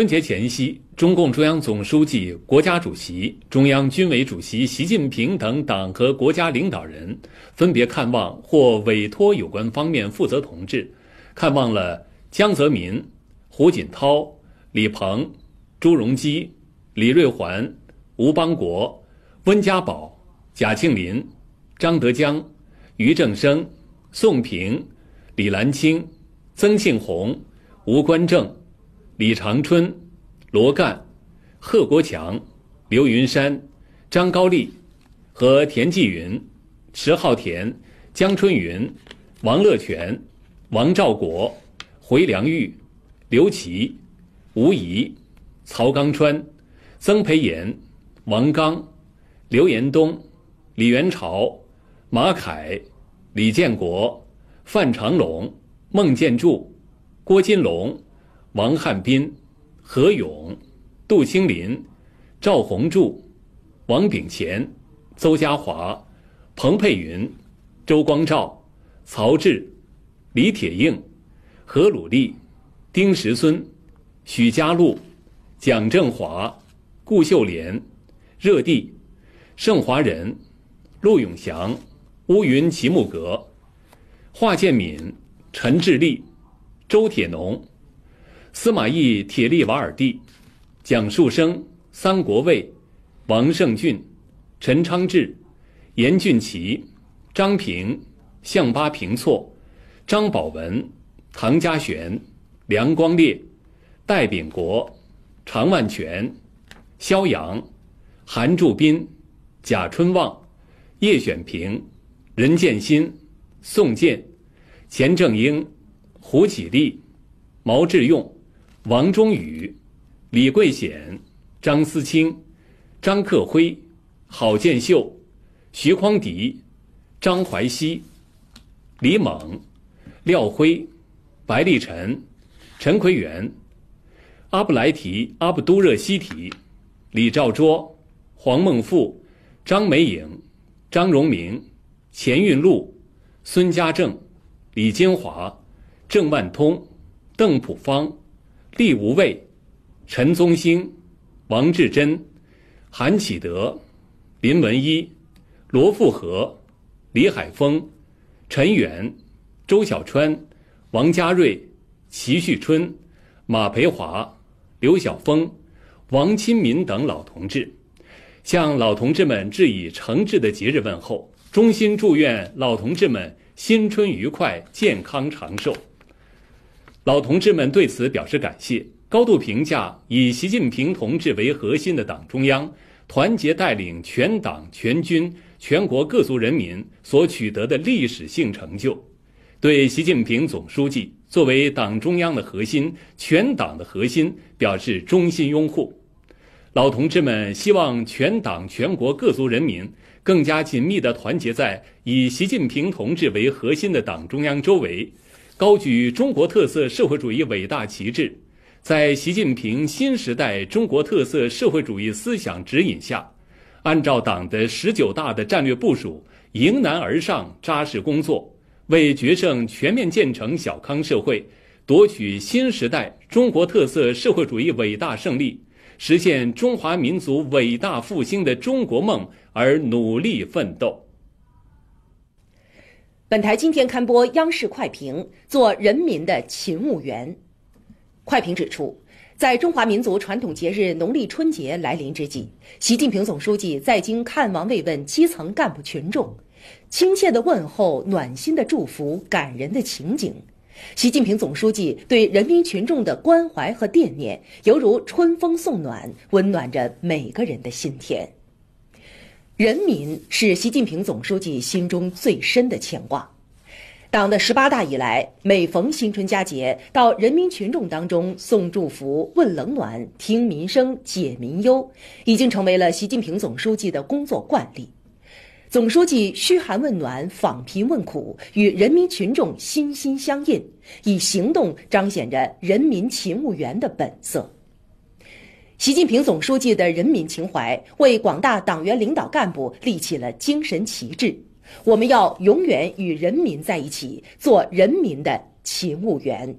春节前夕，中共中央总书记、国家主席、中央军委主席习近平等党和国家领导人分别看望或委托有关方面负责同志，看望了江泽民、胡锦涛、李鹏、朱镕基、李瑞环、吴邦国、温家宝、贾庆林、张德江、俞正声、宋平、李岚清、曾庆红、吴官正。李长春、罗干、贺国强、刘云山、张高丽和田纪云、迟浩田、江春云、王乐全、王兆国、回良玉、刘琦、吴仪、曹刚川、曾培岩、王刚、刘延东、李元朝、马凯、李建国、范长龙、孟建柱、郭金龙。王汉斌、何勇、杜青林、赵红柱、王炳乾、邹家华、彭佩云、周光召、曹志、李铁映、何鲁丽、丁石孙、许嘉璐、蒋正华、顾秀莲、热地、盛华仁、陆永祥、乌云齐木格、华建敏、陈志立、周铁农。司马懿、铁力瓦尔第、蒋树生、三国卫、王胜俊、陈昌智、严俊奇、张平、向巴平措、张保文、唐家璇、梁光烈、戴秉国、常万全、肖阳、韩柱斌、贾春旺、叶选平、任建新、宋健、钱正英、胡启立、毛致用。王忠宇、李贵显、张思清、张克辉、郝建秀、徐匡迪、张怀西、李猛、廖辉、白立晨、陈奎元、阿布莱提·阿布都热西提、李兆卓、黄孟富、张梅颖、张荣明、钱运禄、孙家正、李金华、郑万通、邓普方。厉无畏、陈宗兴、王志珍、韩启德、林文一、罗富和、李海峰、陈远、周小川、王家瑞、齐旭春、马培华、刘晓峰、王钦民等老同志，向老同志们致以诚挚的节日问候，衷心祝愿老同志们新春愉快、健康长寿。老同志们对此表示感谢，高度评价以习近平同志为核心的党中央团结带领全党全军全国各族人民所取得的历史性成就，对习近平总书记作为党中央的核心、全党的核心表示衷心拥护。老同志们希望全党全国各族人民更加紧密地团结在以习近平同志为核心的党中央周围。高举中国特色社会主义伟大旗帜，在习近平新时代中国特色社会主义思想指引下，按照党的十九大的战略部署，迎难而上，扎实工作，为决胜全面建成小康社会，夺取新时代中国特色社会主义伟大胜利，实现中华民族伟大复兴的中国梦而努力奋斗。本台今天刊播央视快评《做人民的勤务员》。快评指出，在中华民族传统节日农历春节来临之际，习近平总书记在京看望慰问基层干部群众，亲切的问候、暖心的祝福、感人的情景，习近平总书记对人民群众的关怀和惦念，犹如春风送暖，温暖着每个人的心田。人民是习近平总书记心中最深的牵挂。党的十八大以来，每逢新春佳节，到人民群众当中送祝福、问冷暖、听民生、解民忧，已经成为了习近平总书记的工作惯例。总书记嘘寒问暖、访贫问苦，与人民群众心心相印，以行动彰显着人民勤务员的本色。习近平总书记的人民情怀，为广大党员领导干部立起了精神旗帜。我们要永远与人民在一起，做人民的勤务员。